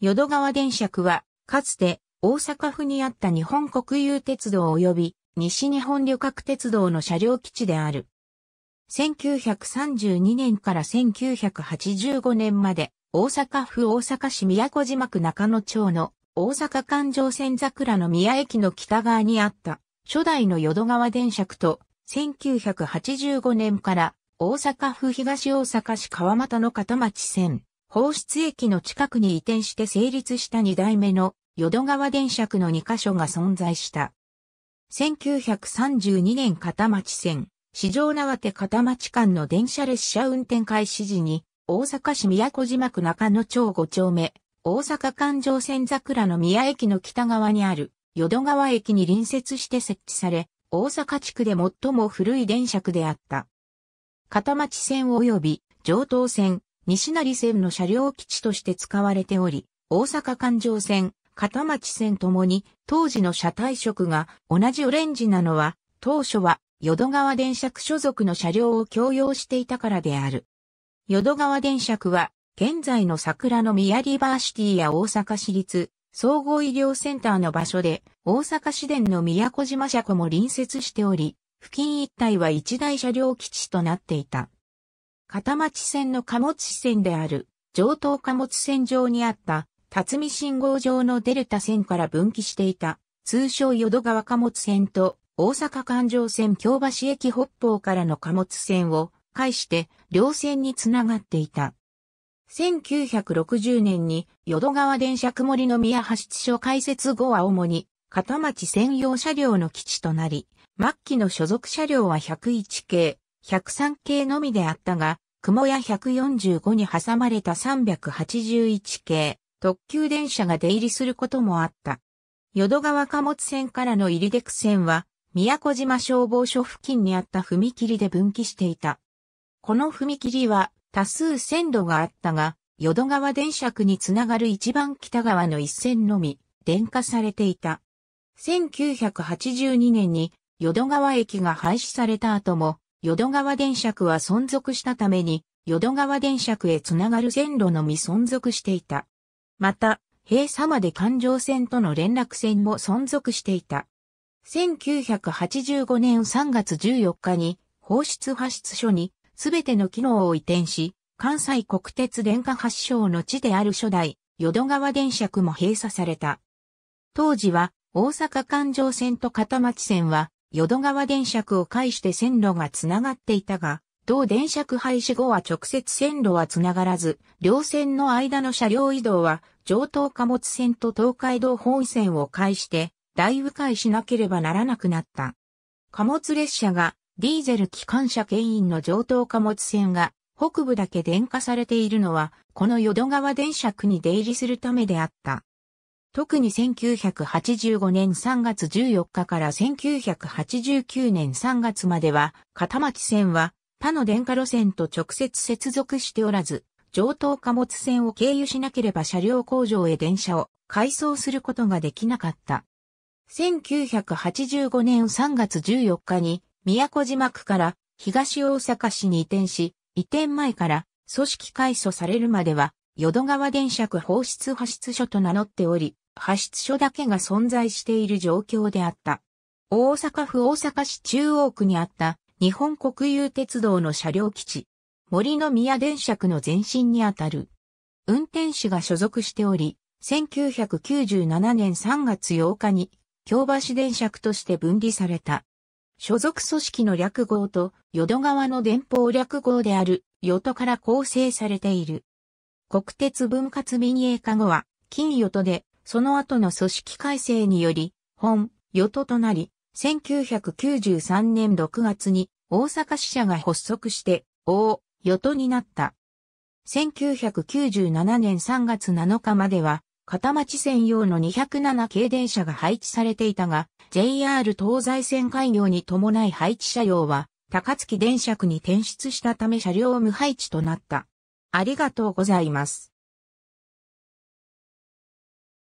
淀川電車区は、かつて大阪府にあった日本国有鉄道及び西日本旅客鉄道の車両基地である。1932年から1985年まで大阪府大阪市宮古島区中野町の大阪環状線桜の宮駅の北側にあった初代の淀川電車区と1985年から大阪府東大阪市川又の片町線放出駅の近くに移転して成立した2代目の淀川電車区の2カ所が存在した。1932年片町線、市場縄手片町間の電車列車運転開始時に、大阪市宮古島区中野町5丁目、大阪環状線桜の宮駅の北側にある、淀川駅に隣接して設置され、大阪地区で最も古い電車区であった。片町線及び上東線、西成線の車両基地として使われており、大阪環状線、片町線ともに当時の車体色が同じオレンジなのは、当初は淀川電車区所属の車両を共用していたからである。淀川電車区は、現在の桜の宮リバーシティや大阪市立総合医療センターの場所で、大阪市電の宮古島車庫も隣接しており、付近一帯は一大車両基地となっていた。片町線の貨物支線である上東貨物線上にあった辰巳信号場のデルタ線から分岐していた通称淀川貨物線と大阪環状線京橋駅北方からの貨物線を介して両線につながっていた。1960年に淀川電車曇りの宮派出所開設後は主に片町専用車両の基地となり、末期の所属車両は101系、103系のみであったが、雲屋145に挟まれた381系特急電車が出入りすることもあった。淀川貨物線からの入出ク線は、宮古島消防署付近にあった踏切で分岐していた。この踏切は多数線路があったが、淀川電車区につながる一番北側の一線のみ、電化されていた。1982年に淀川駅が廃止された後も、淀川電車区は存続したために、淀川電車区へつながる線路のみ存続していた。また、閉鎖まで環状線との連絡線も存続していた。1985年3月14日に、放出発出所に、すべての機能を移転し、関西国鉄電化発祥の地である初代、淀川電車区も閉鎖された。当時は、大阪環状線と片町線は、淀川電車区を介して線路がつながっていたが、同電車廃止後は直接線路はつながらず、両線の間の車両移動は、上東貨物線と東海道本線を介して、大迂回しなければならなくなった。貨物列車が、ディーゼル機関車牽引の上東貨物線が、北部だけ電化されているのは、この淀川電車区に出入りするためであった。特に1985年3月14日から1989年3月までは、片町線は他の電化路線と直接接続しておらず、上等貨物線を経由しなければ車両工場へ電車を改装することができなかった。1985年3月14日に、宮古島区から東大阪市に移転し、移転前から組織改装されるまでは、淀川電車区放出派出所と名乗っており、派出所だけが存在している状況であった。大阪府大阪市中央区にあった日本国有鉄道の車両基地、森の宮電車区の前身にあたる。運転士が所属しており、1997年3月8日に京橋電車区として分離された。所属組織の略号と、淀川の電報略号である、淀から構成されている。国鉄分割民営化後は、金淀でその後の組織改正により、本、与党となり、1993年6月に大阪支社が発足して、大、与党になった。1997年3月7日までは、片町専用の207系電車が配置されていたが、JR 東西線開業に伴い配置車両は、高槻電車区に転出したため車両無配置となった。ありがとうございます。